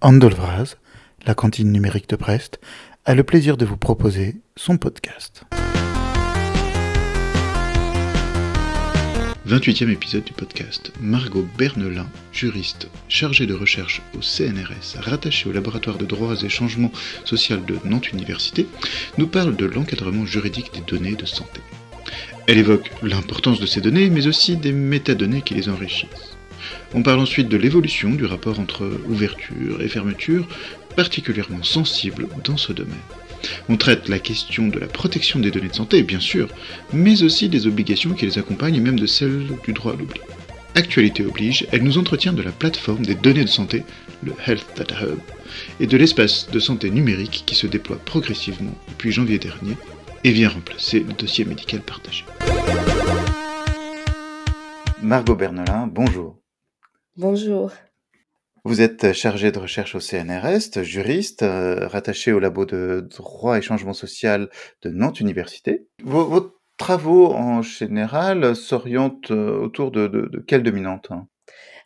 Andolvraz, la cantine numérique de Brest, a le plaisir de vous proposer son podcast. 28e épisode du podcast. Margot Bernelin, juriste chargée de recherche au CNRS, rattachée au laboratoire de droits et changements sociaux de Nantes Université, nous parle de l'encadrement juridique des données de santé. Elle évoque l'importance de ces données, mais aussi des métadonnées qui les enrichissent. On parle ensuite de l'évolution du rapport entre ouverture et fermeture, particulièrement sensible dans ce domaine. On traite la question de la protection des données de santé, bien sûr, mais aussi des obligations qui les accompagnent même de celles du droit à l'oubli. Actualité oblige, elle nous entretient de la plateforme des données de santé, le Health Data Hub, et de l'espace de santé numérique qui se déploie progressivement depuis janvier dernier et vient remplacer le dossier médical partagé. Margot Bernolin, bonjour. Bonjour. Vous êtes chargé de recherche au CNRS, juriste, euh, rattaché au labo de droit et changement social de Nantes Université. Vos, travaux en général s'orientent euh, autour de, quelle dominante hein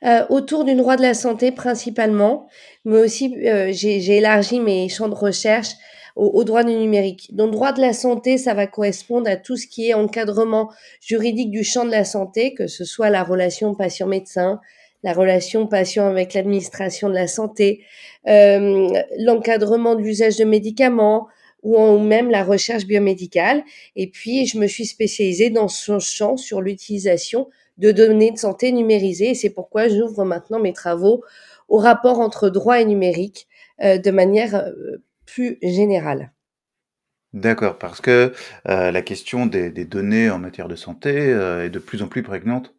euh, autour du droit de la santé principalement, mais aussi j'ai élargi mes champs de recherche au, droit du numérique. Donc droit de la santé, ça va correspondre à tout ce qui est encadrement juridique du champ de la santé, que ce soit la relation patient-médecin, la relation patient avec l'administration de la santé, euh, l'encadrement de l'usage de médicaments ou, en, même la recherche biomédicale. Et puis, je me suis spécialisée dans ce champ sur l'utilisation de données de santé numérisées. c'est pourquoi j'ouvre maintenant mes travaux au rapport entre droit et numérique euh, de manière euh, plus générale. D'accord, parce que euh, la question des, des, données en matière de santé est de plus en plus prégnante.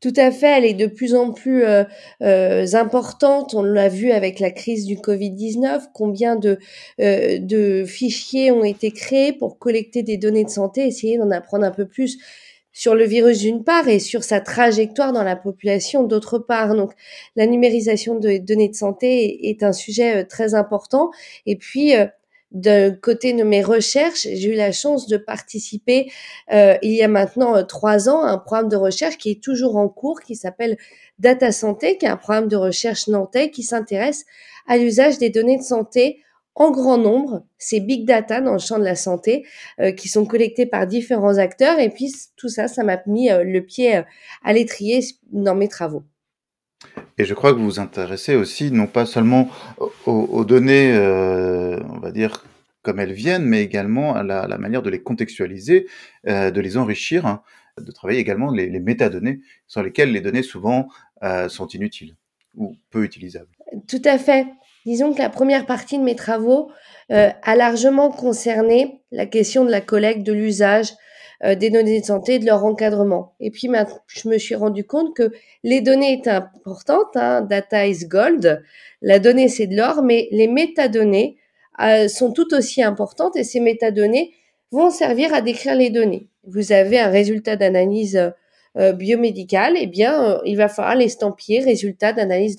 Tout à fait, elle est de plus en plus euh, euh, importante. On l'a vu avec la crise du Covid-19, combien de, euh, de fichiers ont été créés pour collecter des données de santé, essayer d'en apprendre un peu plus sur le virus d'une part et sur sa trajectoire dans la population d'autre part. Donc la numérisation des données de santé est un sujet très important. Et puis d'un côté de mes recherches, j'ai eu la chance de participer euh, il y a maintenant euh, trois ans à un programme de recherche qui est toujours en cours, qui s'appelle Data Santé, qui est un programme de recherche nantais qui s'intéresse à l'usage des données de santé en grand nombre, ces big data dans le champ de la santé euh, qui sont collectés par différents acteurs. Et puis tout ça, ça m'a mis le pied à l'étrier dans mes travaux. Et je crois que vous vous intéressez aussi non pas seulement aux, données, euh, on va dire, comme elles viennent, mais également à la, manière de les contextualiser, euh, de les enrichir, hein, de travailler également les, métadonnées sur lesquelles les données souvent euh, sont inutiles ou peu utilisables. Tout à fait. Disons que la première partie de mes travaux a largement concerné la question de la collecte, de l'usage, euh, des données de santé, de leur encadrement. Et puis, je me suis rendu compte que les données étaient importantes. Hein. data is gold. La donnée, c'est de l'or, mais les métadonnées euh, sont tout aussi importantes et ces métadonnées vont servir à décrire les données. Vous avez un résultat d'analyse euh, biomédicale, eh bien, il va falloir l'estampiller résultat d'analyse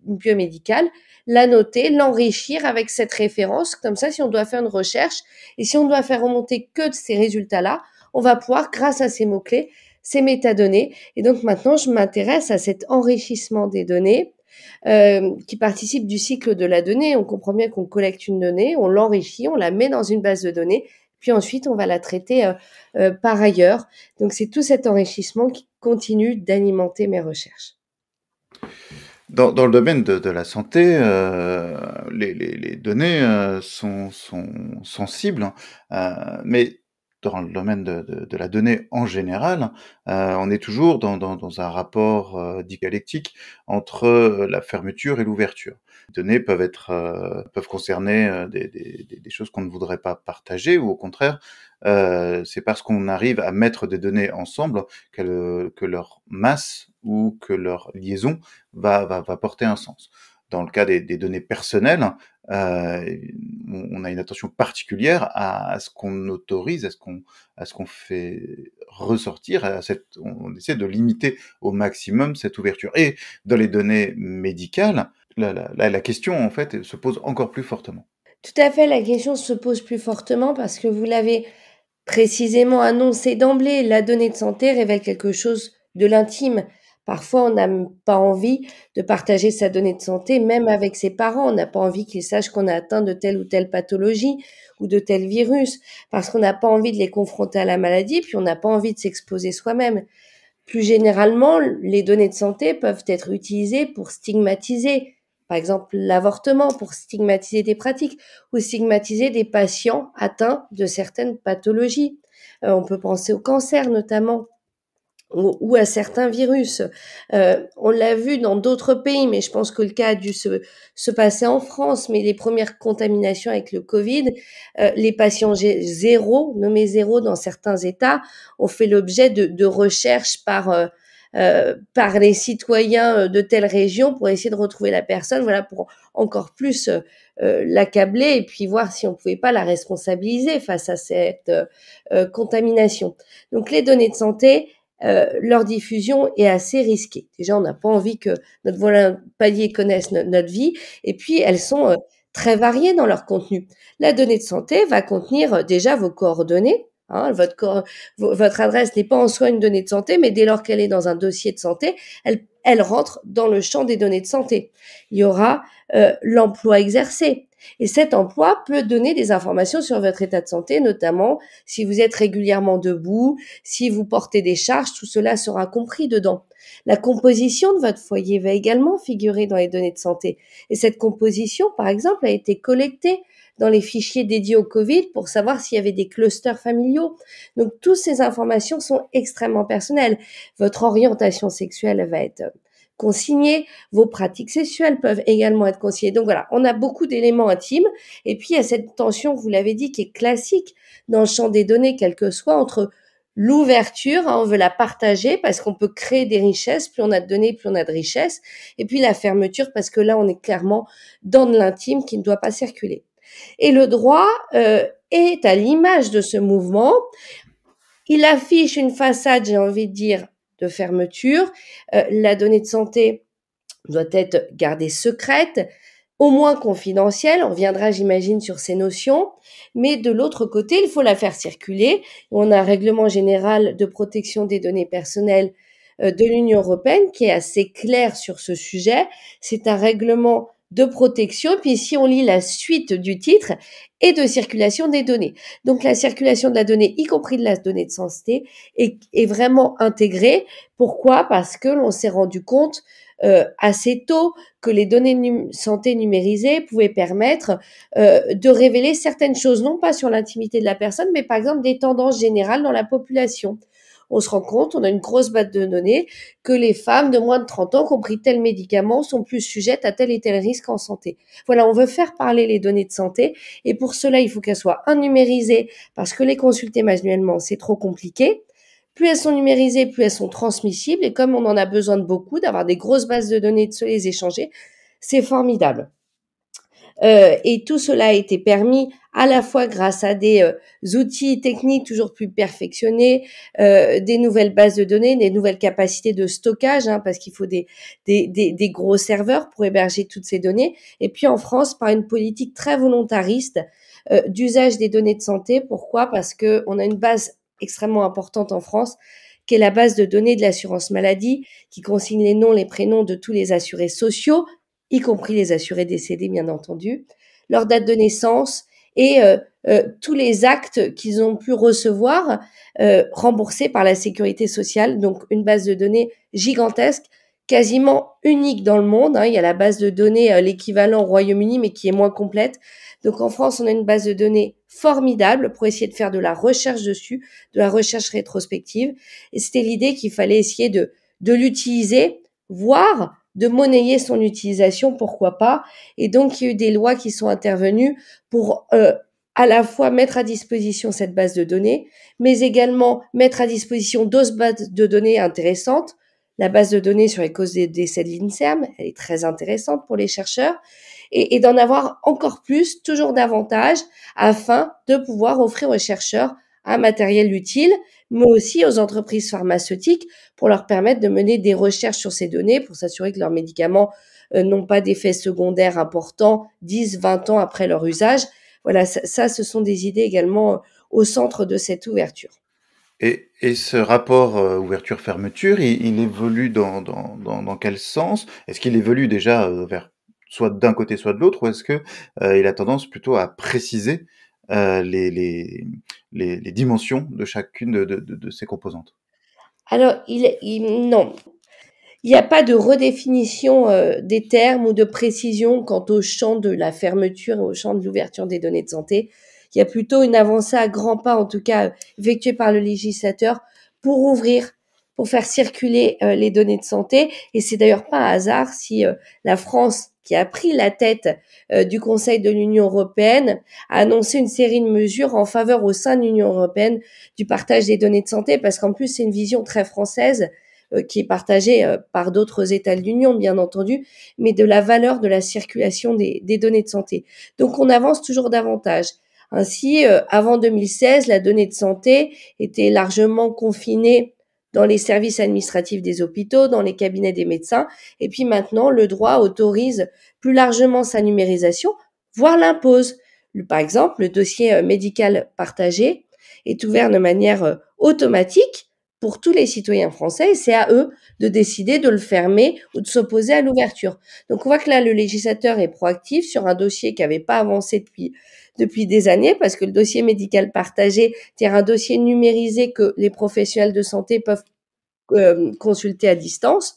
biomédicale la noter, l'enrichir avec cette référence. Comme ça, si on doit faire une recherche et si on doit faire remonter que de ces résultats-là, on va pouvoir, grâce à ces mots-clés, ces métadonnées. Et donc maintenant, je m'intéresse à cet enrichissement des données euh, qui participe du cycle de la donnée. On comprend bien qu'on collecte une donnée, on l'enrichit, on la met dans une base de données, puis ensuite on va la traiter euh, euh, par ailleurs. Donc c'est tout cet enrichissement qui continue d'alimenter mes recherches. Dans, le domaine de, la santé, les, données sont, sont sensibles, hein. mais dans le domaine de, la donnée en général, euh, on est toujours dans, un rapport euh, dialectique entre euh, la fermeture et l'ouverture. Les données peuvent être peuvent concerner des, choses qu'on ne voudrait pas partager ou au contraire, c'est parce qu'on arrive à mettre des données ensemble que leur masse ou que leur liaison va porter un sens dans le cas des, données personnelles, euh, on a une attention particulière à, ce qu'on autorise, à ce qu'on fait ressortir, on essaie de limiter au maximum cette ouverture. Et dans les données médicales, la, la question en fait se pose encore plus fortement. Tout à fait, la question se pose plus fortement parce que vous l'avez précisément annoncé d'emblée, la donnée de santé révèle quelque chose de l'intime, Parfois, on n'a pas envie de partager sa donnée de santé, même avec ses parents. On n'a pas envie qu'ils sachent qu'on a atteint de telle ou telle pathologie ou de tel virus, parce qu'on n'a pas envie de les confronter à la maladie, puis on n'a pas envie de s'exposer soi-même. Plus généralement, les données de santé peuvent être utilisées pour stigmatiser, par exemple l'avortement, pour stigmatiser des pratiques ou stigmatiser des patients atteints de certaines pathologies. Euh, on peut penser au cancer notamment ou, à certains virus. Euh, on l'a vu dans d'autres pays, mais je pense que le cas a dû se, se passer en France. Mais les premières contaminations avec le Covid, euh, les patients zéro, nommés zéro dans certains États, ont fait l'objet de, de recherches par euh, par les citoyens de telle région pour essayer de retrouver la personne, voilà, pour encore plus l'accabler et puis voir si on pouvait pas la responsabiliser face à cette contamination. Donc les données de santé, euh, leur diffusion est assez risquée. Déjà, on n'a pas envie que notre voisin palier connaisse notre vie. Et puis, elles sont euh, très variées dans leur contenu. La donnée de santé va contenir euh, déjà vos coordonnées. Hein. votre, votre adresse n'est pas en soi une donnée de santé, mais dès lors qu'elle est dans un dossier de santé, elle elle rentre dans le champ des données de santé. Il y aura euh, l'emploi exercé. Et cet emploi peut donner des informations sur votre état de santé, notamment si vous êtes régulièrement debout, si vous portez des charges, tout cela sera compris dedans. La composition de votre foyer va également figurer dans les données de santé. Et cette composition, par exemple, a été collectée dans les fichiers dédiés au Covid pour savoir s'il y avait des clusters familiaux. Donc, toutes ces informations sont extrêmement personnelles. Votre orientation sexuelle va être consignée, vos pratiques sexuelles peuvent également être consignées. Donc voilà, on a beaucoup d'éléments intimes. Et puis il y a cette tension, vous l'avez dit, qui est classique dans le champ des données, quelle que soit, entre l'ouverture, hein, on veut la partager parce qu'on peut créer des richesses, plus on a de données, plus on a de richesses, et puis la fermeture parce que là, on est clairement dans de l'intime qui ne doit pas circuler. Et le droit euh, est à l'image de ce mouvement. Il affiche une façade, j'ai envie de dire, de fermeture. Euh, la donnée de santé doit être gardée secrète, au moins confidentielle. On viendra j'imagine, sur ces notions. Mais de l'autre côté, il faut la faire circuler. On a un règlement général de protection des données personnelles euh, de l'Union européenne qui est assez clair sur ce sujet. C'est un règlement de protection. Puis si on lit la suite du titre, et de circulation des données. Donc la circulation de la donnée, y compris de la donnée de santé, est, vraiment intégrée. Pourquoi Parce que l'on s'est rendu compte euh, assez tôt que les données de santé numérisées pouvaient permettre euh, de révéler certaines choses, non pas sur l'intimité de la personne, mais par exemple des tendances générales dans la population on se rend compte, on a une grosse base de données, que les femmes de moins de 30 ans qui ont pris tel médicament sont plus sujettes à tel et tel risque en santé. Voilà, on veut faire parler les données de santé et pour cela, il faut qu'elles soient numérisées parce que les consulter manuellement, c'est trop compliqué. Plus elles sont numérisées, plus elles sont transmissibles et comme on en a besoin de beaucoup, d'avoir des grosses bases de données, de se les échanger, c'est formidable. Euh, et tout cela a été permis à la fois grâce à des euh, outils techniques toujours plus perfectionnés, euh, des nouvelles bases de données, des nouvelles capacités de stockage, hein, parce qu'il faut des, des, gros serveurs pour héberger toutes ces données, et puis en France par une politique très volontariste euh, d'usage des données de santé. Pourquoi Parce que on a une base extrêmement importante en France qui est la base de données de l'assurance maladie, qui consigne les noms, les prénoms de tous les assurés sociaux, y compris les assurés décédés, bien entendu, leur date de naissance, et euh, euh, tous les actes qu'ils ont pu recevoir euh, remboursés par la sécurité sociale. Donc une base de données gigantesque quasiment unique dans le monde. Hein. Il y a la base de données, l'équivalent au Royaume-Uni, mais qui est moins complète. Donc en France, on a une base de données formidable pour essayer de faire de la recherche dessus, de la recherche rétrospective. Et c'était l'idée qu'il fallait essayer de, de l'utiliser, voir de monnayer son utilisation, pourquoi pas. Et donc, il y a eu des lois qui sont intervenues pour euh, à la fois mettre à disposition cette base de données, mais également mettre à disposition d'autres bases de données intéressantes. La base de données sur les causes des décès de l'INSERM, elle est très intéressante pour les chercheurs, et, et d'en avoir encore plus, toujours davantage, afin de pouvoir offrir aux chercheurs à matériel utile, mais aussi aux entreprises pharmaceutiques pour leur permettre de mener des recherches sur ces données pour s'assurer que leurs médicaments euh, n'ont pas d'effets secondaires importants 10, 20 ans après leur usage. Voilà, ça, ce sont des idées également euh, au centre de cette ouverture. Et, et ce rapport euh, ouverture-fermeture, il, évolue dans, dans, dans, quel sens Est-ce qu'il évolue déjà vers soit d'un côté, soit de l'autre, ou est-ce que il a tendance plutôt à préciser euh, les, les, les, dimensions de chacune de, de, de ces composantes Alors, il, il non. Il n'y a pas de redéfinition euh, des termes ou de précision quant au champ de la fermeture et au champ de l'ouverture des données de santé. Il y a plutôt une avancée à grands pas, en tout cas effectuée par le législateur, pour ouvrir pour faire circuler euh, les données de santé. Et c'est d'ailleurs pas un hasard si la France qui a pris la tête euh, du Conseil de l'Union européenne, a annoncé une série de mesures en faveur au sein de l'Union européenne du partage des données de santé, parce qu'en plus c'est une vision très française euh, qui est partagée euh, par d'autres États de l'Union, bien entendu, mais de la valeur de la circulation des, des données de santé. Donc on avance toujours davantage. Ainsi, avant 2016, la donnée de santé était largement confinée dans les services administratifs des hôpitaux, dans les cabinets des médecins. Et puis maintenant, le droit autorise plus largement sa numérisation, voire l'impose. Par exemple, le dossier euh, médical partagé est ouvert de manière euh, automatique pour tous les citoyens français et c'est à eux de décider de le fermer ou de s'opposer à l'ouverture. Donc on voit que là, le législateur est proactif sur un dossier qui n'avait pas avancé depuis depuis des années parce que le dossier médical partagé, c'est un dossier numérisé que les professionnels de santé peuvent euh, consulter à distance.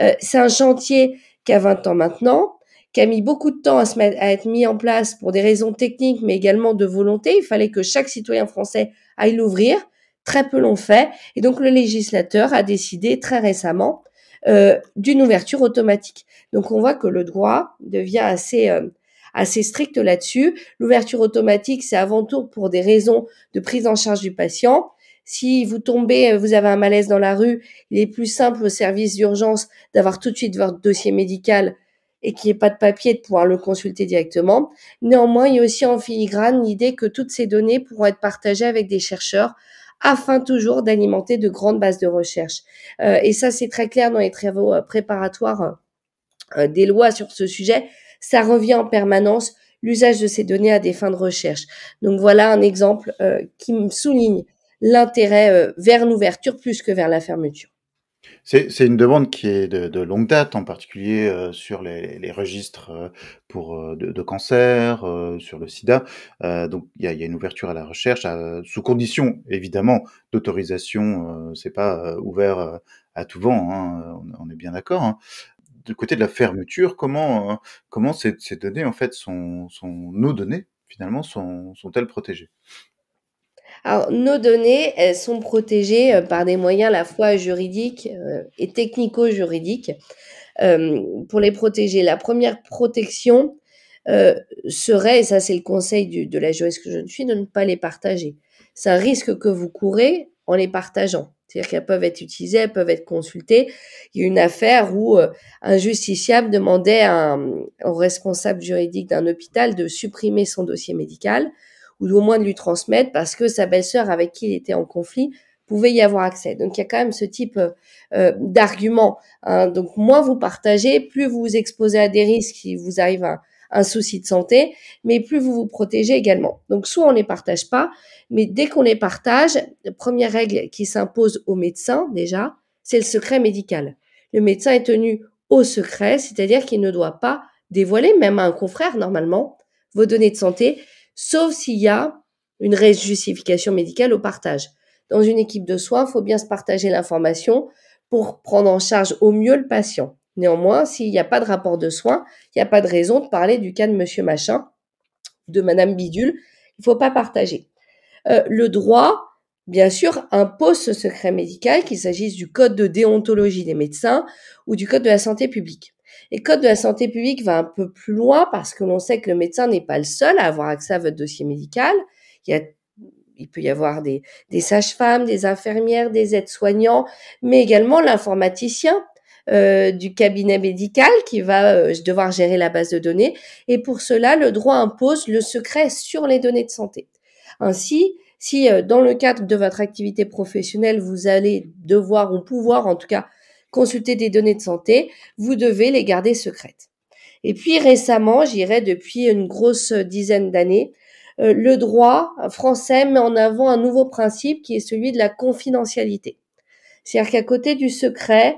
Euh, c'est un chantier qui a 20 ans maintenant qui a mis beaucoup de temps à, être mis en place pour des raisons techniques, mais également de volonté. Il fallait que chaque citoyen français aille l'ouvrir. Très peu l'ont fait. Et donc le législateur a décidé très récemment euh, d'une ouverture automatique. Donc on voit que le droit devient assez assez stricte là-dessus. L'ouverture automatique, c'est avant tout pour des raisons de prise en charge du patient. Si vous tombez, euh, vous avez un malaise dans la rue, il est plus simple au service d'urgence d'avoir tout de suite votre dossier médical et qu'il n'y ait pas de papier de pouvoir le consulter directement. Néanmoins, il y a aussi en filigrane l'idée que toutes ces données pourront être partagées avec des chercheurs afin toujours d'alimenter de grandes bases de recherche. Euh, et ça, c'est très clair dans les travaux euh, préparatoires euh, des lois sur ce sujet ça revient en permanence l'usage de ces données à des fins de recherche. Donc voilà un exemple euh, qui me souligne l'intérêt euh, vers l'ouverture plus que vers la fermeture. C'est une demande qui est de, longue date, en particulier euh, sur les, les, registres pour de, cancer, sur le SIDA. donc il y a, une ouverture à la recherche, sous condition évidemment d'autorisation. c'est pas ouvert à tout vent, hein, on, est bien d'accord. Hein du côté de la fermeture, comment, euh, comment ces, données, en fait, sont, nos données, finalement, sont, elles protégées alors, nos données, elles sont protégées euh, par des moyens à la fois juridiques euh, et technico-juridiques pour les protéger. La première protection serait, et ça c'est le conseil de la juriste que je suis, de ne pas les partager. C'est un risque que vous courez en les partageant. C'est-à-dire qu'elles peuvent être utilisées, elles peuvent être consultées. Il y a une affaire où euh, un justiciable demandait à, au responsable juridique d'un hôpital de supprimer son dossier médical ou au moins de lui transmettre parce que sa belle-sœur avec qui il était en conflit pouvait y avoir accès. Donc il y a quand même ce type euh, d'argument. Hein. Donc moins vous partagez, plus vous vous exposez à des risques qui vous arrivent à, un souci de santé, mais plus vous vous protégez également. Donc soit on ne les partage pas, mais dès qu'on les partage, la première règle qui s'impose au médecin déjà, c'est le secret médical. Le médecin est tenu au secret, c'est-à-dire qu'il ne doit pas dévoiler, même à un confrère normalement, vos données de santé, sauf s'il y a une justification médicale au partage. Dans une équipe de soins, il faut bien se partager l'information pour prendre en charge au mieux le patient. Néanmoins, s'il n'y a pas de rapport de soins, il n'y a pas de raison de parler du cas de monsieur machin, de madame bidule. Il ne faut pas partager. Euh, le droit, bien sûr, impose ce secret médical, qu'il s'agisse du code de déontologie des médecins ou du code de la santé publique. Et le code de la santé publique va un peu plus loin parce que l'on sait que le médecin n'est pas le seul à avoir accès à votre dossier médical. Il, peut y avoir des, des sages-femmes, des infirmières, des aides-soignants, mais également l'informaticien euh, du cabinet médical qui va euh, devoir gérer la base de données. Et pour cela, le droit impose le secret sur les données de santé. Ainsi, si euh, dans le cadre de votre activité professionnelle, vous allez devoir ou pouvoir, en tout cas, consulter des données de santé, vous devez les garder secrètes. Et puis récemment, j'irai depuis une grosse dizaine d'années, le droit français met en avant un nouveau principe qui est celui de la confidentialité. C'est-à-dire qu'à côté du secret,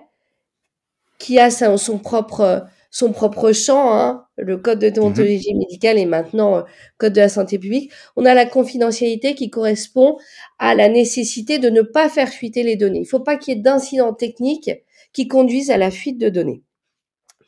qui a son, propre son propre champ, hein. le code de déontologie mhm. médicale et maintenant le euh, code de la santé publique, on a la confidentialité qui correspond à la nécessité de ne pas faire fuiter les données. Il ne faut pas qu'il y ait d'incidents techniques qui conduisent à la fuite de données.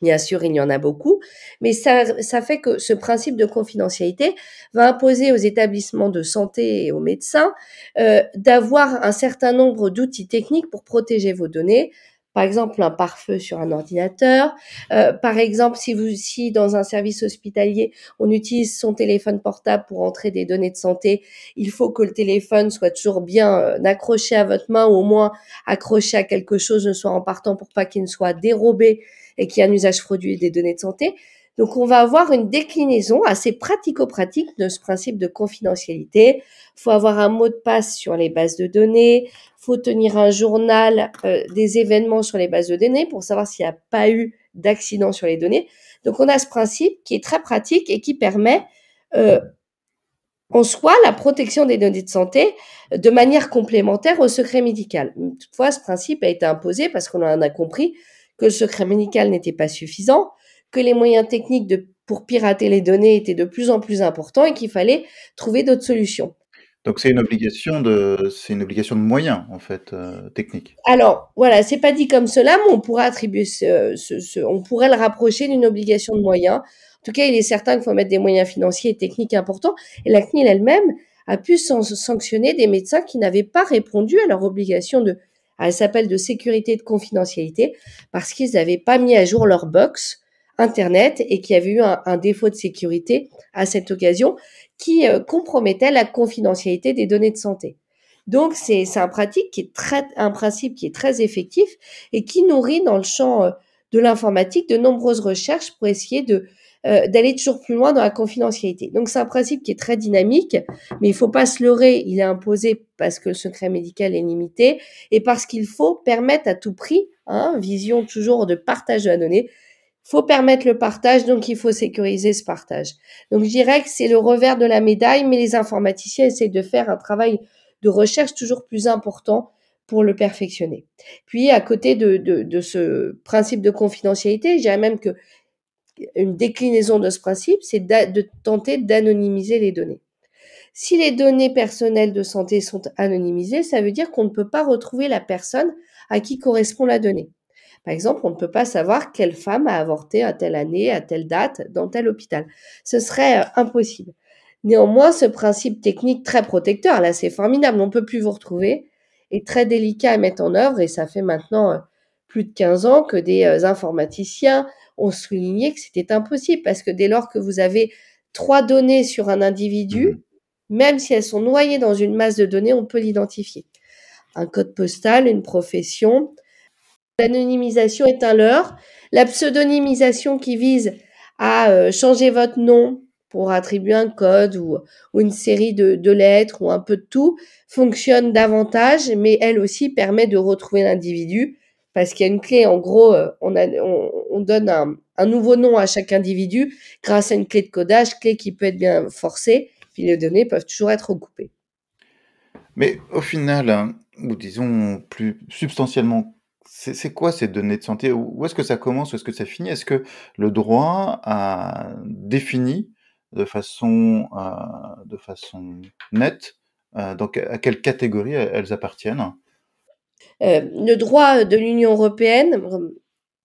Bien sûr, il y en a beaucoup, mais ça, fait que ce principe de confidentialité va imposer aux établissements de santé et aux médecins euh, d'avoir un certain nombre d'outils techniques pour protéger vos données, par exemple un pare-feu sur un ordinateur, euh, par exemple si vous si dans un service hospitalier on utilise son téléphone portable pour entrer des données de santé, il faut que le téléphone soit toujours bien euh, accroché à votre main ou au moins accroché à quelque chose, ne soit en partant pour pas qu'il ne soit dérobé et qu'il y ait un usage frauduleux des données de santé. Donc, on va avoir une déclinaison assez pratico-pratique de ce principe de confidentialité. Faut avoir un mot de passe sur les bases de données. Faut tenir un journal euh, des événements sur les bases de données pour savoir s'il n'y a pas eu d'accident sur les données. Donc, on a ce principe qui est très pratique et qui permet euh, en soi la protection des données de santé euh, de manière complémentaire au secret médical. Toutefois, ce principe a été imposé parce qu'on en a compris que le secret médical n'était pas suffisant que les moyens techniques de, pour pirater les données étaient de plus en plus importants et qu'il fallait trouver d'autres solutions. Donc c'est une obligation de c'est une obligation de moyens en fait euh, technique. Alors voilà, c'est pas dit comme cela, mais on pourrait attribuer on pourrait le rapprocher d'une obligation de moyens. En tout cas, il est certain qu'il faut mettre des moyens financiers et techniques importants. Et la CNIL elle-même a pu sanctionner des médecins qui n'avaient pas répondu à leur obligation de ah, elle s'appelle de sécurité et de confidentialité parce qu'ils n'avaient pas mis à jour leur box Internet et qui avait eu un, défaut de sécurité à cette occasion qui euh, compromettait la confidentialité des données de santé. Donc c'est un principe qui est très effectif et qui nourrit dans le champ euh, de l'informatique de nombreuses recherches pour essayer de euh, d'aller toujours plus loin dans la confidentialité. Donc c'est un principe qui est très dynamique, mais il ne faut pas se leurrer, il est imposé parce que le secret médical est limité et parce qu'il faut permettre à tout prix, hein, vision toujours de partage de la donnée, faut permettre le partage, donc il faut sécuriser ce partage. Donc je dirais que c'est le revers de la médaille, mais les informaticiens essaient de faire un travail de recherche toujours plus important pour le perfectionner. Puis à côté de, de, ce principe de confidentialité, j'ai même que une déclinaison de ce principe, c'est de tenter d'anonymiser les données. Si les données personnelles de santé sont anonymisées, ça veut dire qu'on ne peut pas retrouver la personne à qui correspond la donnée. Par exemple, on ne peut pas savoir quelle femme a avorté à telle année, à telle date, dans tel hôpital. Ce serait euh, impossible. Néanmoins, ce principe technique très protecteur, là, c'est formidable, on ne peut plus vous retrouver, est très délicat à mettre en œuvre et ça fait maintenant euh, plus de 15 ans que des euh, informaticiens ont souligné que c'était impossible parce que dès lors que vous avez trois données sur un individu, mmh même si elles sont noyées dans une masse de données, on peut l'identifier. Un code postal, une profession, L'anonymisation est un leurre. La pseudonymisation qui vise à euh, changer votre nom pour attribuer un code ou, une série de, lettres ou un peu de tout fonctionne davantage, mais elle aussi permet de retrouver l'individu parce qu'il y a une clé. En gros, euh, on, donne un, un, nouveau nom à chaque individu grâce à une clé de codage, clé qui peut être bien forcée, puis les données peuvent toujours être recoupées. Mais au final, hein, ou disons plus substantiellement c'est quoi ces données de santé Où est-ce que ça commence Où est-ce que ça finit Est-ce que le droit a défini de façon, euh, de façon nette euh, donc à quelle catégorie elles appartiennent euh, Le droit de l'Union européenne,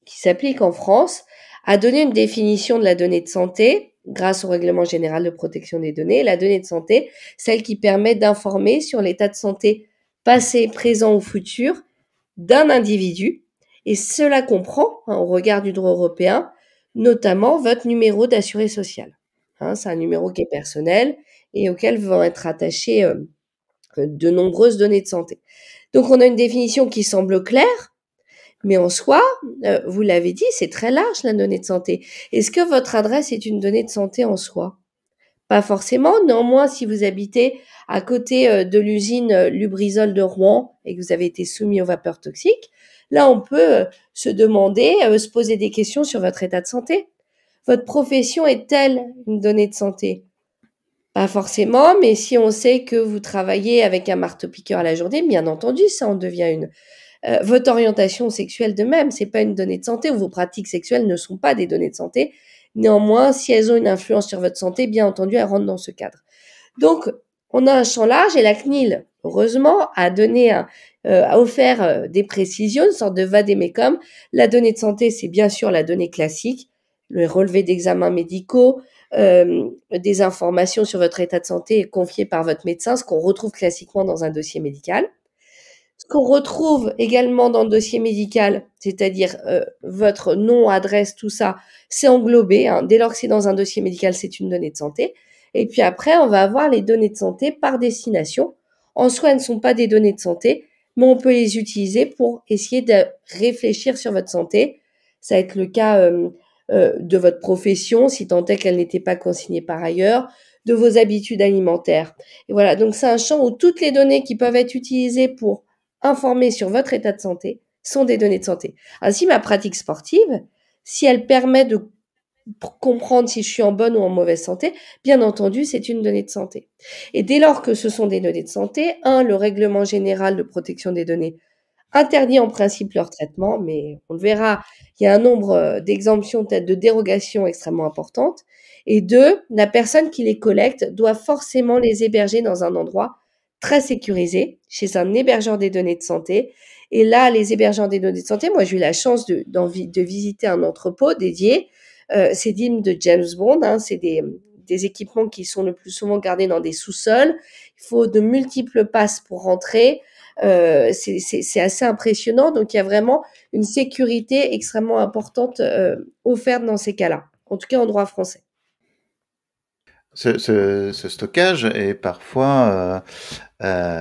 qui s'applique en France, a donné une définition de la donnée de santé grâce au règlement général de protection des données. La donnée de santé, celle qui permet d'informer sur l'état de santé passé, présent ou futur d'un individu et cela comprend, hein, au regard du droit européen, notamment votre numéro d'assuré social. Hein, c'est un numéro qui est personnel et auquel vont être attachées euh, de nombreuses données de santé. Donc on a une définition qui semble claire, mais en soi, euh, vous l'avez dit, c'est très large la donnée de santé. Est-ce que votre adresse est une donnée de santé en soi pas forcément. Néanmoins, si vous habitez à côté euh, de l'usine euh, Lubrizol de Rouen et que vous avez été soumis aux vapeurs toxiques, là, on peut euh, se demander, se poser des questions sur votre état de santé. Votre profession est-elle une donnée de santé Pas forcément, mais si on sait que vous travaillez avec un marteau-piqueur à la journée, bien entendu, ça en devient une. votre orientation sexuelle de même, ce n'est pas une donnée de santé. ou Vos pratiques sexuelles ne sont pas des données de santé. Néanmoins, si elles ont une influence sur votre santé, bien entendu, elles rentrent dans ce cadre. Donc, on a un champ large et la CNIL, heureusement, a donné, un, euh, a offert euh, des précisions, une sorte de vademecum. La donnée de santé, c'est bien sûr la donnée classique, le relevé d'examens médicaux, euh, des informations sur votre état de santé confiées par votre médecin, ce qu'on retrouve classiquement dans un dossier médical qu'on retrouve également dans le dossier médical, c'est-à-dire euh, votre nom, adresse, tout ça, c'est englobé. Hein. Dès lors que c'est dans un dossier médical, c'est une donnée de santé. Et puis après, on va avoir les données de santé par destination. En soi, elles ne sont pas des données de santé, mais on peut les utiliser pour essayer de réfléchir sur votre santé. Ça va être le cas euh, euh, de votre profession, si tant est qu'elle n'était pas consignée par ailleurs, de vos habitudes alimentaires. Et voilà, donc c'est un champ où toutes les données qui peuvent être utilisées pour informés sur votre état de santé sont des données de santé. Ainsi, ma pratique sportive, si elle permet de comprendre si je suis en bonne ou en mauvaise santé, bien entendu, c'est une donnée de santé. Et dès lors que ce sont des données de santé, un, le règlement général de protection des données interdit en principe leur traitement, mais on le verra, il y a un nombre euh, d'exemptions, peut-être de dérogations extrêmement importantes. Et deux, la personne qui les collecte doit forcément les héberger dans un endroit très sécurisé chez un hébergeur des données de santé. Et là, les hébergeurs des données de santé, moi j'ai eu la chance de, de visiter un entrepôt dédié. Euh, c'est digne de James Bond, hein, c'est des, équipements qui sont le plus souvent gardés dans des sous-sols. Il faut de multiples passes pour rentrer. Euh, c'est assez impressionnant. Donc il y a vraiment une sécurité extrêmement importante euh, offerte dans ces cas-là, en tout cas en droit français. Ce, ce, ce, stockage est parfois euh,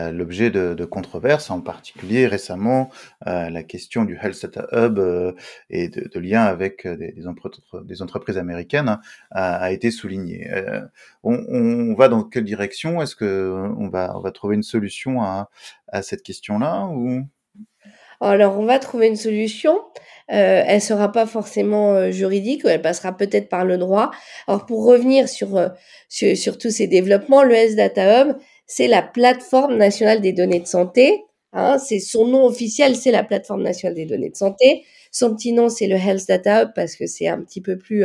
euh, l'objet de, de, controverses, en particulier récemment euh, la question du Health Data Hub euh, et de, de liens avec euh, des, des, entreprises américaines hein, a, a, été soulignée. Euh, on, on, va dans quelle direction Est-ce que on va, on va trouver une solution à, à cette question-là ou alors on va trouver une solution. Elle euh, elle sera pas forcément euh, juridique, elle passera peut-être par le droit. Alors pour revenir euh, sur, sur, tous ces développements, le Health data Hub, c'est la plateforme nationale des données de santé. Hein, c'est son nom officiel, c'est la plateforme nationale des données de santé. Son petit nom, c'est le Health Data Hub parce que c'est un petit peu plus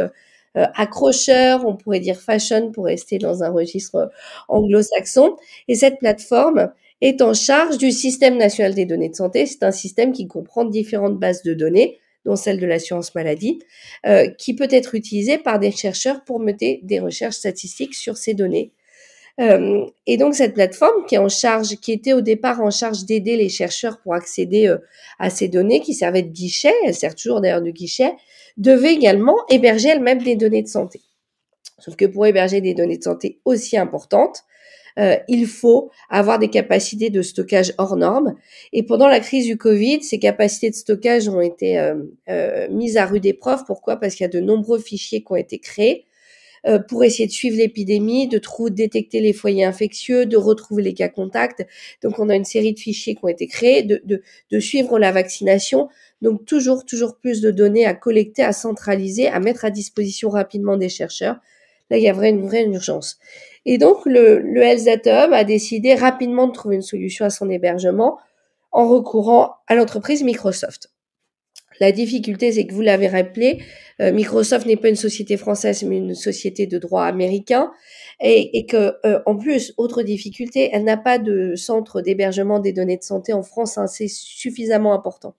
accrocheur, on pourrait dire fashion pour rester dans un registre anglo-saxon. Et cette plateforme, est en charge du système national des données de santé. C'est un système qui comprend différentes bases de données, dont celle de l'assurance maladie, euh, qui peut être utilisée par des chercheurs pour mener des recherches statistiques sur ces données. Euh, et donc cette plateforme qui est en charge, qui était au départ en charge d'aider les chercheurs pour accéder euh, à ces données, qui servaient de guichet, elle sert toujours d'ailleurs de guichet, devait également héberger elle-même des données de santé. Sauf que pour héberger des données de santé aussi importantes, euh, il faut avoir des capacités de stockage hors normes. Et pendant la crise du Covid, ces capacités de stockage ont été euh, euh, mises à rude épreuve. Pourquoi Parce qu'il y a de nombreux fichiers qui ont été créés pour essayer de suivre l'épidémie, de trouver, détecter les foyers infectieux, de retrouver les cas contacts. Donc, on a une série de fichiers qui ont été créés, de, suivre la vaccination. Donc, toujours, toujours plus de données à collecter, à centraliser, à mettre à disposition rapidement des chercheurs. Là, il y a une vraie urgence. Et donc, le, le Helsatom a décidé rapidement de trouver une solution à son hébergement en recourant à l'entreprise Microsoft. La difficulté, c'est que vous l'avez rappelé, euh, Microsoft n'est pas une société française, mais une société de droit américain, et, et que euh, en plus, autre difficulté, elle n'a pas de centre d'hébergement des données de santé en France, hein. c'est suffisamment important.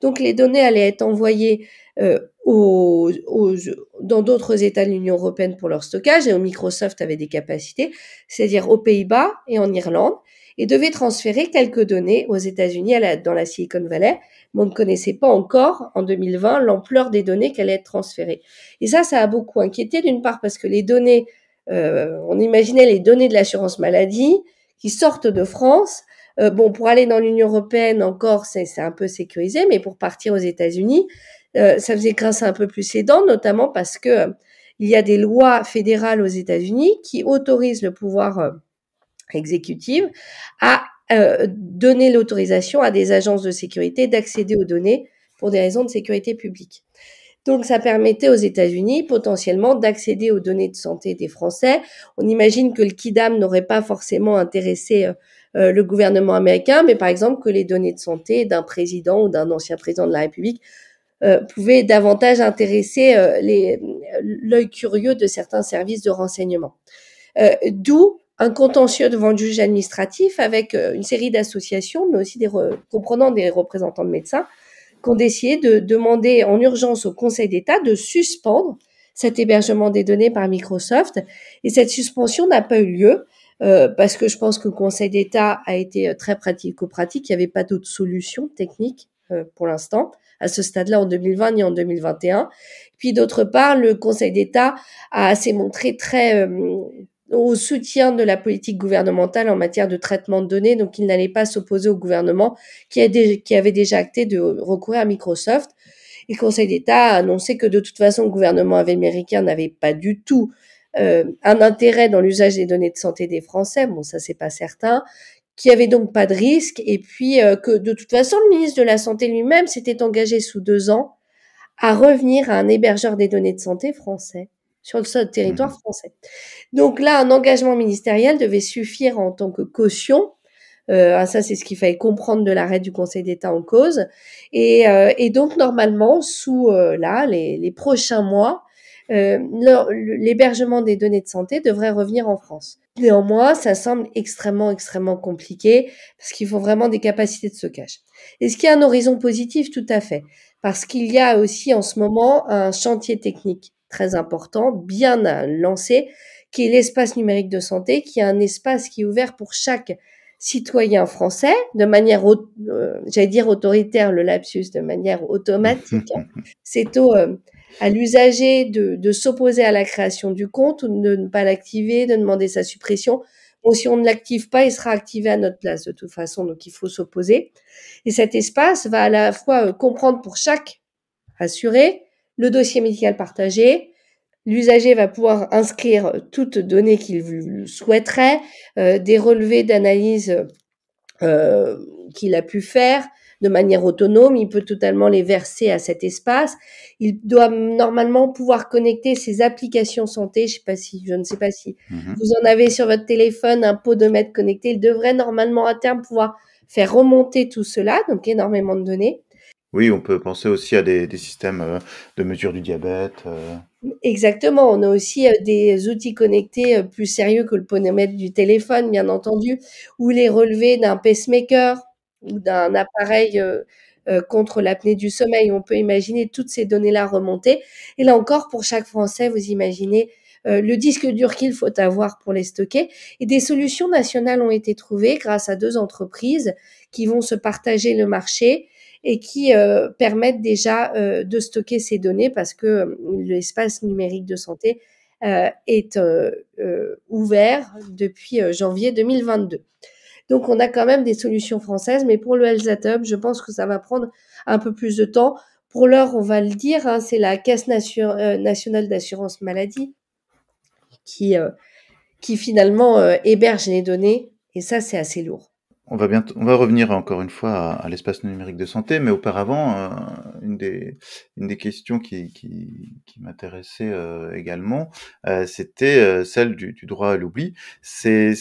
Donc les données allaient être envoyées euh, dans d'autres États de l'Union européenne pour leur stockage, et Microsoft avait des capacités, c'est-à-dire aux Pays-Bas et en Irlande, et devait transférer quelques données aux États-Unis dans la Silicon Valley, mais on ne connaissait pas encore en 2020 l'ampleur des données qu'elle allaient être transférées. Et ça, ça a beaucoup inquiété, d'une part parce que les données, euh, on imaginait les données de l'assurance maladie qui sortent de France euh, bon, pour aller dans l'Union européenne encore, c'est un peu sécurisé, mais pour partir aux États-Unis, euh, ça faisait grincer un peu plus les dents, notamment parce que euh, il y a des lois fédérales aux États-Unis qui autorisent le pouvoir exécutif à donner l'autorisation à des agences de sécurité d'accéder aux données pour des raisons de sécurité publique. Donc ça permettait aux États-Unis potentiellement d'accéder aux données de santé des Français. On imagine que le KIDAM n'aurait pas forcément intéressé euh, le gouvernement américain, mais par exemple que les données de santé d'un président ou d'un ancien président de la République euh, pouvaient davantage intéresser euh, l'œil curieux de certains services de renseignement. D'où un contentieux devant le juge administratif avec une série d'associations, mais aussi comprenant des représentants de médecins, qui ont décidé de demander en urgence au Conseil d'État de suspendre cet hébergement des données par Microsoft. Et cette suspension n'a pas eu lieu euh, parce que je pense que le Conseil d'État a été euh, très pratico-pratique. Il n'y avait pas d'autre solution technique euh, pour l'instant à ce stade-là en 2020 ni en 2021. Puis d'autre part, le Conseil d'État a assez montré très au soutien de la politique gouvernementale en matière de traitement de données, donc il n'allait pas s'opposer au gouvernement qui, qui avait déjà acté de recourir à Microsoft. Et le Conseil d'État a annoncé que de toute façon, le gouvernement américain n'avait pas du tout euh, un intérêt dans l'usage des données de santé des Français, bon ça c'est pas certain, qu'il n'y avait donc pas de risque, et puis euh, que de toute façon le ministre de la Santé lui-même s'était engagé sous deux ans à revenir à un hébergeur des données de santé français sur le sol, territoire mmh. français. Donc là, un engagement ministériel devait suffire en tant que caution. Euh, ah, ça, c'est ce qu'il fallait comprendre de l'arrêt du Conseil d'État en cause. Et, euh, donc, normalement, sous là, les, les, prochains mois, euh, l'hébergement des données de santé devrait revenir en France. Néanmoins, ça semble extrêmement, extrêmement compliqué parce qu'il faut vraiment des capacités de stockage. Est-ce qu'il y a un horizon positif Tout à fait. Parce qu'il y a aussi en ce moment un chantier technique très important, bien lancé, qui est l'espace numérique de santé, qui est un espace qui est ouvert pour chaque citoyen français de manière, euh, j'allais dire autoritaire, le lapsus, de manière automatique. C'est au, euh, à l'usager de, de s'opposer à la création du compte ou de ne pas l'activer, de demander sa suppression. Bon, si on ne l'active pas, il sera activé à notre place de toute façon, donc il faut s'opposer. Et cet espace va à la fois euh, comprendre pour chaque assuré le dossier médical partagé, L'usager va pouvoir inscrire toutes données qu'il souhaiterait, euh, des relevés d'analyse euh, qu'il a pu faire, de manière autonome, il peut totalement les verser à cet espace. Il doit normalement pouvoir connecter ses applications santé. Je sais pas si, je ne sais pas si mhm. vous en avez sur votre téléphone un podomètre connecté. Il devrait normalement à terme pouvoir faire remonter tout cela, donc énormément de données. Oui, on peut penser aussi à des, systèmes euh, de mesure du diabète. Euh. Exactement, on a aussi euh, des outils connectés plus sérieux que le podomètre du téléphone, bien entendu, ou les relevés d'un pacemaker, ou d'un appareil euh, euh, contre l'apnée du sommeil. On peut imaginer toutes ces données-là remonter. Et là encore, pour chaque Français, vous imaginez euh, le disque dur qu'il faut avoir pour les stocker. Et des solutions nationales ont été trouvées grâce à deux entreprises qui vont se partager le marché et qui permettent déjà de stocker ces données parce que l'espace numérique de santé est ouvert depuis janvier 2022. Donc on a quand même des solutions françaises, mais pour le Elsatub, je pense que ça va prendre un peu plus de temps. Pour l'heure, on va le dire, hein, c'est la Caisse euh, nationale d'assurance maladie qui, euh, qui finalement euh, héberge les données, et ça c'est assez lourd on va, bientôt, on va revenir encore une fois à, l'espace numérique de santé, mais auparavant, euh, une, des, une des questions qui, qui, m'intéressait euh, également, euh, c'était celle du, droit à l'oubli. C'est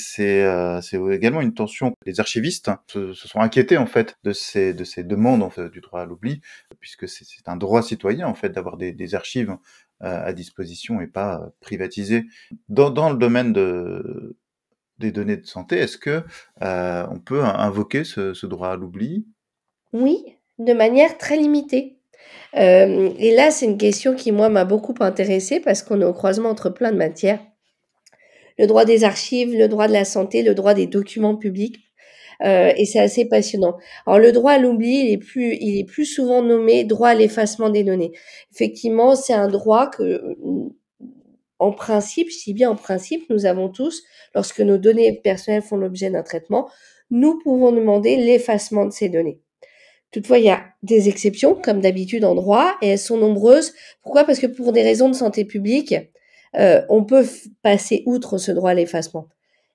également une tension. Les archivistes hein, se, sont inquiétés en fait de ces, de ces demandes en fait, du droit à l'oubli, puisque c'est un droit citoyen en fait d'avoir des, archives à disposition et pas privatisées. dans le domaine de des données de santé, est-ce que euh, on peut invoquer ce, droit à l'oubli Oui, de manière très limitée. Euh, et là, c'est une question qui, moi, m'a beaucoup intéressée parce qu'on est au croisement entre plein de matières. Le droit des archives, le droit de la santé, le droit des documents publics. Euh, et c'est assez passionnant. Alors le droit à l'oubli, il est plus souvent nommé droit à l'effacement des données. Effectivement, c'est un droit que en principe, si bien en principe, nous avons tous, lorsque nos données personnelles font l'objet d'un traitement, nous pouvons demander l'effacement de ces données. Toutefois, il y a des exceptions, comme d'habitude en droit, et elles sont nombreuses. Pourquoi Parce que pour des raisons de santé publique, euh, on peut passer outre ce droit à l'effacement.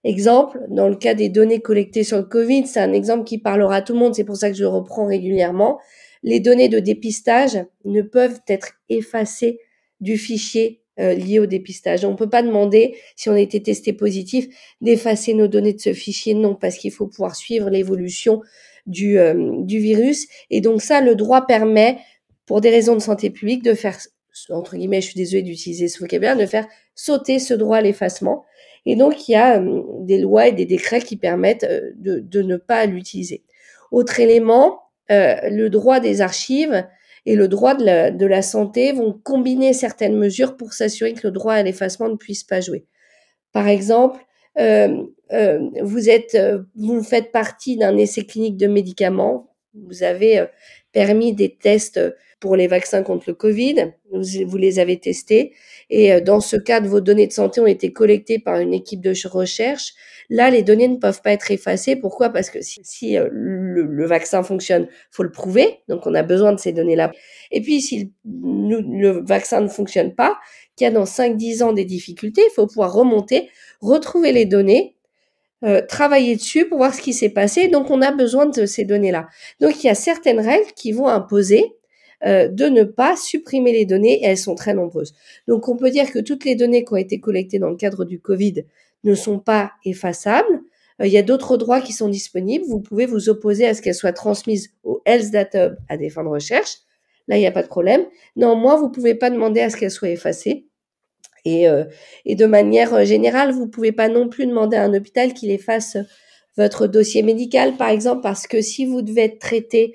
Exemple, dans le cas des données collectées sur le Covid, c'est un exemple qui parlera à tout le monde, c'est pour ça que je le reprends régulièrement. Les données de dépistage ne peuvent être effacées du fichier euh, lié au dépistage. On ne peut pas demander, si on a été testé positif, d'effacer nos données de ce fichier. Non, parce qu'il faut pouvoir suivre l'évolution euh, du, virus. Et donc ça, le droit permet, pour des raisons de santé publique, de faire, entre guillemets, je suis désolée d'utiliser ce vocabulaire, de faire sauter ce droit à l'effacement. Et donc, il y a euh, des lois et des décrets qui permettent de ne pas l'utiliser. Autre élément, le droit des archives et le droit de la, santé vont combiner certaines mesures pour s'assurer que le droit à l'effacement ne puisse pas jouer. Par exemple, euh, euh, vous, êtes, euh, vous faites partie d'un essai clinique de médicaments, vous avez euh, permis des tests euh, pour les vaccins contre le Covid, vous les avez testés, et euh, dans ce cadre, vos données de santé ont été collectées par une équipe de recherche. Là, les données ne peuvent pas être effacées. Pourquoi Parce que si, le, vaccin fonctionne, faut le prouver, donc on a besoin de ces données-là. Et puis, si le, le vaccin ne fonctionne pas, qu'il y a dans 5-10 ans des difficultés, il faut pouvoir remonter, retrouver les données euh, travailler dessus pour voir ce qui s'est passé. Donc, on a besoin de ces données-là. Donc, il y a certaines règles qui vont imposer euh, de ne pas supprimer les données et elles sont très nombreuses. Donc, on peut dire que toutes les données qui ont été collectées dans le cadre du Covid ne sont pas effaçables. Euh, il y a d'autres droits qui sont disponibles. Vous pouvez vous opposer à ce qu'elles soient transmises au Health Data Hub à des fins de recherche. Là, il n'y a pas de problème. Néanmoins, vous ne pouvez pas demander à ce qu'elles soient effacées et, euh, et, de manière euh, générale, vous ne pouvez pas non plus demander à un hôpital qu'il efface euh, votre dossier médical, par exemple, parce que si vous devez être traité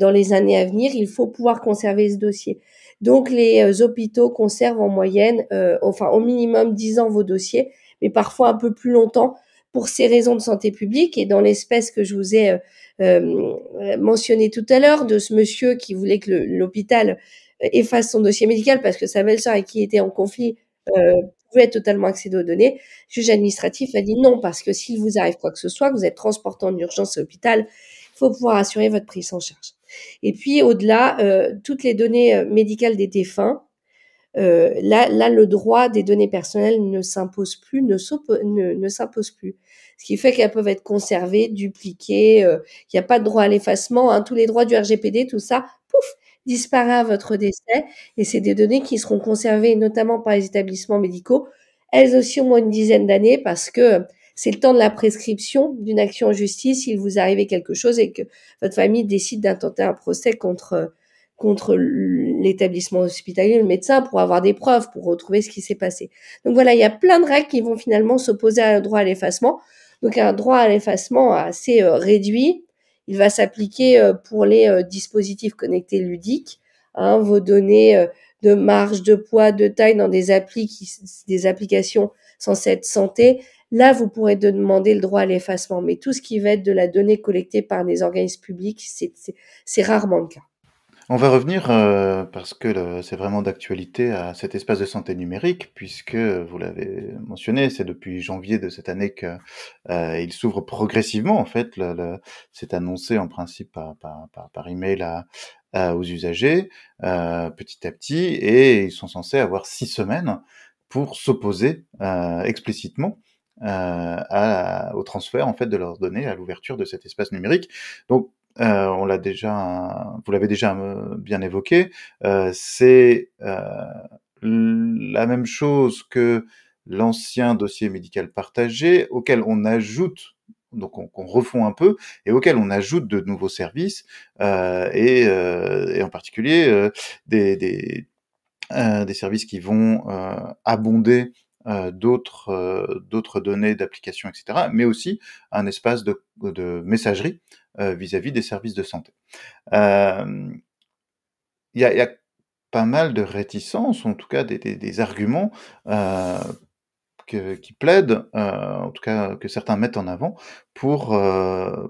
dans les années à venir, il faut pouvoir conserver ce dossier. Donc les hôpitaux conservent en moyenne, enfin au minimum 10 ans vos dossiers, mais parfois un peu plus longtemps pour ces raisons de santé publique et dans l'espèce que je vous ai mentionné tout à l'heure de ce monsieur qui voulait que l'hôpital efface son dossier médical parce que sa belle-sœur et qui était en conflit euh, pouvait totalement accéder aux données. Le juge administratif a dit non, parce que s'il vous arrive quoi que ce soit, que vous êtes transporté en urgence à l'hôpital, il faut pouvoir assurer votre prise en charge. Et puis, au-delà, euh, toutes les données euh, médicales des défunts, là, le droit des données personnelles ne s'impose plus, ne, s'impose plus. Ce qui fait qu'elles peuvent être conservées, dupliquées. Il n'y a pas de droit à l'effacement. Hein, tous les droits du RGPD, tout ça, pouf, disparaît à votre décès. Et c'est des données qui seront conservées notamment par les établissements médicaux, elles aussi au moins une dizaine d'années, parce que c'est le temps de la prescription d'une action en justice. S'il vous arrivait quelque chose et que votre famille décide d'intenter un procès contre contre l'établissement hospitalier, le médecin, pour avoir des preuves, pour retrouver ce qui s'est passé. Donc voilà, il y a plein de règles qui vont finalement s'opposer à un droit à l'effacement. Donc un droit à l'effacement assez euh, réduit, il va s'appliquer euh, pour les euh, dispositifs connectés ludiques. Hein, vos données euh, de marge, de poids, de taille dans des, applis qui, des applications censées être santé. Là, vous pourrez demander le droit à l'effacement. Mais tout ce qui va être de la donnée collectée par des organismes publics, c'est rarement le cas. On va revenir, euh, parce que c'est vraiment d'actualité, à cet espace de santé numérique, puisque vous l'avez mentionné, c'est depuis janvier de cette année qu'il euh, s'ouvre progressivement, en fait. c'est annoncé en principe par, par, par, email aux usagers, euh, petit à petit, et ils sont censés avoir six semaines pour s'opposer explicitement au transfert en fait de leurs données à l'ouverture de cet espace numérique. Donc euh, on l'a déjà, vous l'avez déjà euh, bien évoqué, euh, c'est la même chose que l'ancien dossier médical partagé auquel on ajoute donc on, refond un peu et auquel on ajoute de nouveaux services et, en particulier des, services qui vont abonder euh, euh, d'autres données d'applications, etc., mais aussi un espace de, messagerie euh, vis-à-vis des services de santé. Il y a, pas mal de réticences, en tout cas des, arguments qui plaident, en tout cas que certains mettent en avant, pour,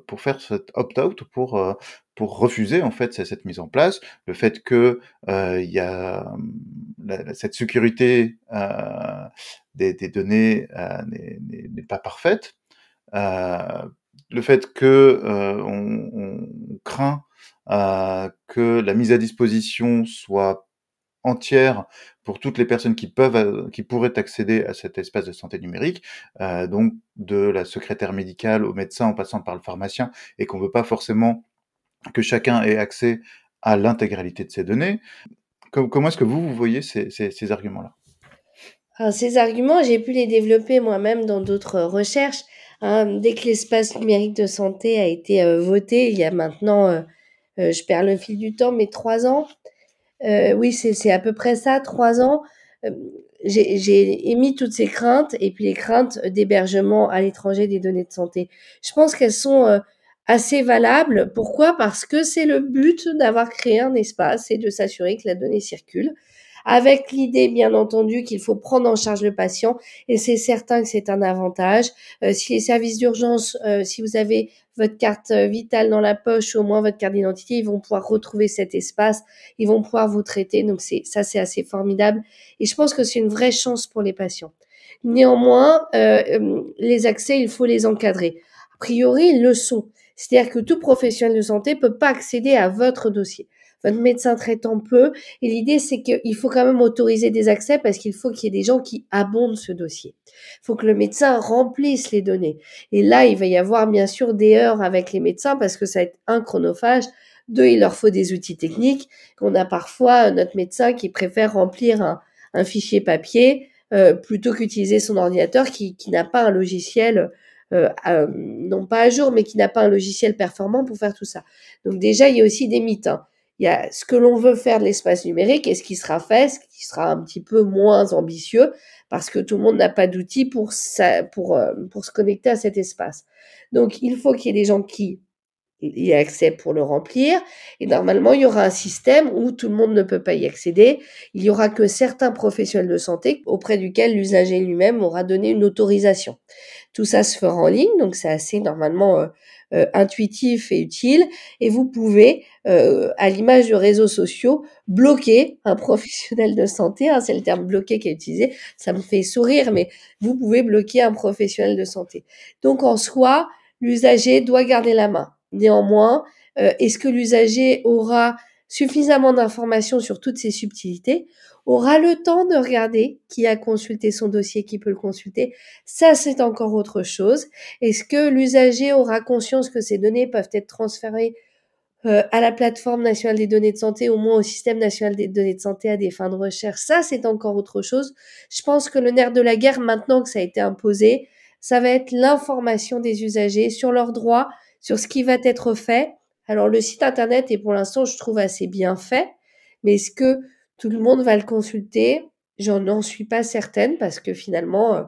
pour faire cet opt-out, pour, pour refuser en fait cette, mise en place, le fait que il y a cette sécurité euh, des, données euh, n'est pas parfaite. Euh, le fait que on, craint que la mise à disposition soit entière pour toutes les personnes qui peuvent, qui pourraient accéder à cet espace de santé numérique, donc de la secrétaire médicale au médecin en passant par le pharmacien, et qu'on ne veut pas forcément que chacun ait accès à l'intégralité de ces données. Comment est-ce que vous, vous voyez ces, ces, arguments-là ah, Ces arguments, j'ai pu les développer moi-même dans d'autres euh, recherches. Hein. Dès que l'espace numérique de santé a été euh, voté, il y a maintenant, euh, je perds le fil du temps, mais trois ans. oui, c'est à peu près ça, trois ans. j'ai émis toutes ces craintes et puis les craintes d'hébergement à l'étranger des données de santé. Je pense qu'elles sont assez valable. Pourquoi Parce que c'est le but d'avoir créé un espace et de s'assurer que la donnée circule. Avec l'idée, bien entendu, qu'il faut prendre en charge le patient, et c'est certain que c'est un avantage. Euh, si les services d'urgence, euh, si vous avez votre carte euh, vitale dans la poche, ou au moins votre carte d'identité, ils vont pouvoir retrouver cet espace, ils vont pouvoir vous traiter. Donc c'est ça, c'est assez formidable. Et je pense que c'est une vraie chance pour les patients. Néanmoins, les accès, il faut les encadrer. A priori, ils le sont. C'est-à-dire que tout professionnel de santé peut pas accéder à votre dossier. Votre médecin traitant peut. Et l'idée, c'est qu'il faut quand même autoriser des accès parce qu'il faut qu'il y ait des gens qui abondent ce dossier. Il faut que le médecin remplisse les données. Et là, il va y avoir bien sûr des heures avec les médecins parce que ça va être un chronophage. Deux, il leur faut des outils techniques. On a parfois euh, notre médecin qui préfère remplir un, fichier papier euh, plutôt qu'utiliser son ordinateur qui, qui n'a pas un logiciel euh, euh, non pas à jour, mais qui n'a pas un logiciel performant pour faire tout ça. Donc déjà, il y a aussi des mythes. Hein. Il y a ce que l'on veut faire de l'espace numérique et ce qui sera fait, ce qui sera un petit peu moins ambitieux parce que tout le monde n'a pas d'outils pour, ça, pour, euh, pour se connecter à cet espace. Donc il faut qu'il y ait des gens qui il y a accès pour le remplir. Et mm. normalement, il y aura un système où tout le monde ne peut pas y accéder. Il y aura que certains professionnels de santé auprès duquel l'usager lui-même aura donné une autorisation. Tout ça se fera en ligne, donc c'est assez normalement euh, euh, intuitif et utile. Et vous pouvez, euh, à l'image de réseaux sociaux, bloquer un professionnel de santé. Hein, c'est le terme bloqué qui est utilisé. Ça me fait sourire, mais vous pouvez bloquer un professionnel de santé. Donc en soi, l'usager doit garder la main Néanmoins, euh, est-ce que l'usager aura suffisamment d'informations sur toutes ces subtilités, aura le temps de regarder qui a consulté son dossier, qui peut le consulter. Ça, c'est encore autre chose. Est-ce que l'usager aura conscience que ces données peuvent être transférées euh, à la plateforme nationale des données de santé, au moins au système national des données de santé à des fins de recherche Ça, c'est encore autre chose. Je pense que le nerf de la guerre, maintenant que ça a été imposé, ça va être l'information des usagers sur leurs droits, sur ce qui va être fait. Alors le site internet est pour l'instant, je trouve, assez bien fait, mais est-ce que tout le monde va le consulter J'en n'en suis pas certaine parce que finalement, euh,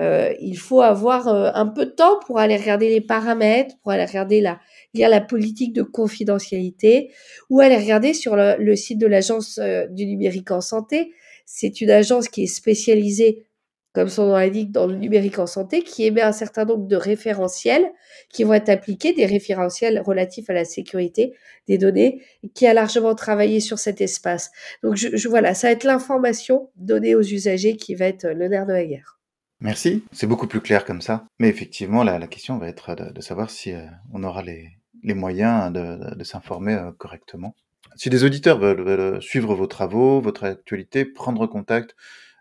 euh, il faut avoir euh, un peu de temps pour aller regarder les paramètres, pour aller regarder la, lire la politique de confidentialité, ou aller regarder sur le, site de l'agence du numérique en santé. C'est une agence qui est spécialisée comme son nom l'indique, dans le numérique en santé, qui émet un certain nombre de référentiels qui vont être appliqués, des référentiels relatifs à la sécurité des données, qui a largement travaillé sur cet espace. Donc je, je voilà, ça va être l'information donnée aux usagers qui va être euh, le nerf de la guerre. Merci, c'est beaucoup plus clair comme ça. Mais effectivement, la, question va être euh, de, savoir si euh, on aura les, moyens de, s'informer correctement. Si des auditeurs veulent, suivre vos travaux, votre actualité, prendre contact,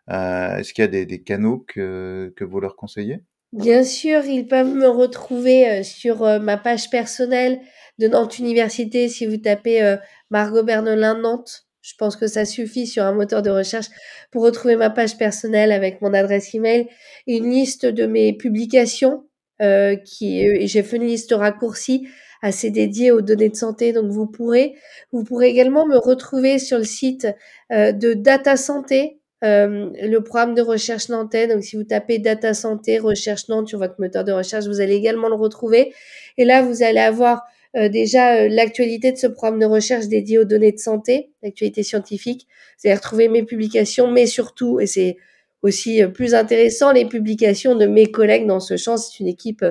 euh, est-ce qu'il y a des, des canaux que, que vous leur conseillez Bien sûr, ils peuvent me retrouver euh, sur euh, ma page personnelle de Nantes Université si vous tapez Margot Bernelin Nantes. Je pense que ça suffit sur un moteur de recherche pour retrouver ma page personnelle avec mon adresse email, une liste de mes publications euh, qui j'ai fait une liste raccourcie assez dédiée aux données de santé. Donc vous pourrez vous pourrez également me retrouver sur le site euh, de Data Santé euh, le programme de recherche nantais. Donc, si vous tapez data santé, recherche Nantes sur votre moteur de recherche, vous allez également le retrouver. Et là, vous allez avoir euh, déjà euh, l'actualité de ce programme de recherche dédié aux données de santé, l'actualité scientifique. Vous allez retrouver mes publications, mais surtout, et c'est aussi plus intéressant, les publications de mes collègues dans ce champ. C'est une équipe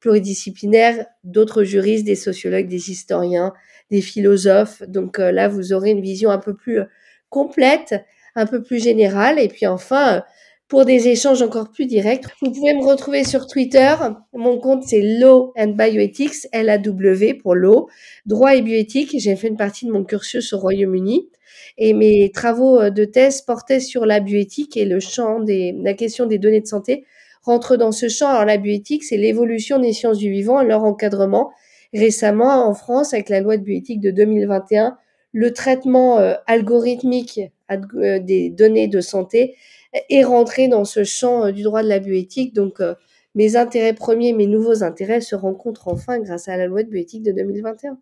pluridisciplinaire, d'autres juristes, des sociologues, des historiens, des philosophes. Donc là, vous aurez une vision un peu plus complète un peu plus général Et puis enfin, euh, pour des échanges encore plus directs, vous pouvez me retrouver sur Twitter. Mon compte, c'est Law and Bioethics, L-A-W pour Law, droit et bioéthique. J'ai fait une partie de mon cursus au Royaume-Uni. Et mes travaux euh, de thèse portaient sur la bioéthique et le champ des, la question des données de santé rentre dans ce champ. Alors la bioéthique, c'est l'évolution des sciences du vivant et leur encadrement. Récemment, en France, avec la loi de bioéthique de 2021, le traitement euh, algorithmique euh, des données de santé et euh, rentrer dans ce champ euh, du droit de la bioéthique. Donc, mes intérêts premiers, mes nouveaux intérêts se rencontrent enfin grâce à la loi de bioéthique de 2021.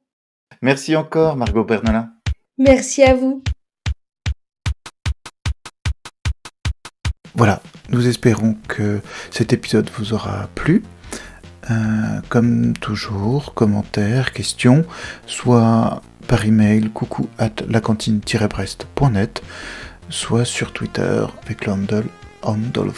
Merci encore, Margot Bernalin. Merci à vous. Voilà, nous espérons que cet épisode vous aura plu. comme toujours, commentaires, questions, soit par email coucou at lacantine-brest.net, soit sur Twitter avec le handle